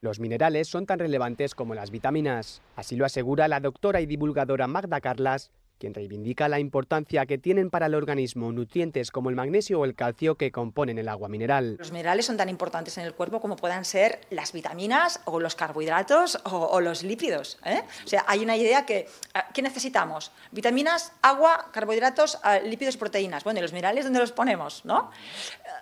Los minerales son tan relevantes como las vitaminas. Así lo asegura la doctora y divulgadora Magda Carlas, quien reivindica la importancia que tienen para el organismo nutrientes como el magnesio o el calcio que componen el agua mineral. Los minerales son tan importantes en el cuerpo como puedan ser las vitaminas o los carbohidratos o, los lípidos. ¿eh? O sea, hay una idea que, ah, ¿qué necesitamos? Vitaminas, agua, carbohidratos, ah, lípidos, proteínas. Bueno, ¿y los minerales dónde los ponemos? ¿no?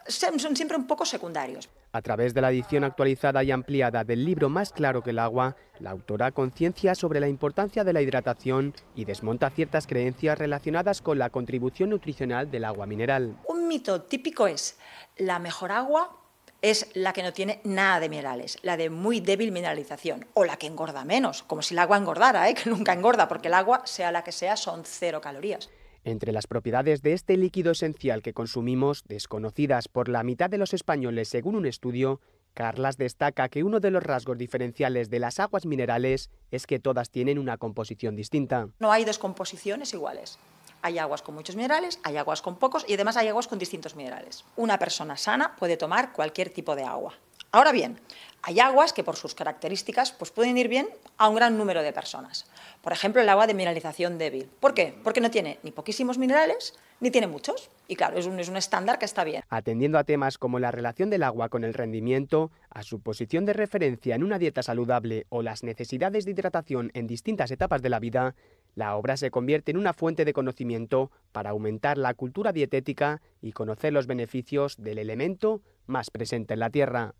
Eh, son siempre un poco secundarios. A través de la edición actualizada y ampliada del libro Más claro que el agua, la autora conciencia sobre la importancia de la hidratación y desmonta ciertas creencias relacionadas con la contribución nutricional del agua mineral. Un mito típico es la mejor agua es la que no tiene nada de minerales, la de muy débil mineralización o la que engorda menos, como si el agua engordara, ¿eh? que nunca engorda, porque el agua, sea la que sea, son cero calorías. Entre las propiedades de este líquido esencial que consumimos, desconocidas por la mitad de los españoles según un estudio, Carlas destaca que uno de los rasgos diferenciales de las aguas minerales es que todas tienen una composición distinta. No hay descomposiciones iguales. Hay aguas con muchos minerales, hay aguas con pocos y además hay aguas con distintos minerales. Una persona sana puede tomar cualquier tipo de agua. Ahora bien, hay aguas que por sus características pues pueden ir bien a un gran número de personas. Por ejemplo, el agua de mineralización débil. ¿Por qué? Porque no tiene ni poquísimos minerales ni tiene muchos. Y claro, es un, es un estándar que está bien. Atendiendo a temas como la relación del agua con el rendimiento, a su posición de referencia en una dieta saludable o las necesidades de hidratación en distintas etapas de la vida, la obra se convierte en una fuente de conocimiento para aumentar la cultura dietética y conocer los beneficios del elemento más presente en la Tierra.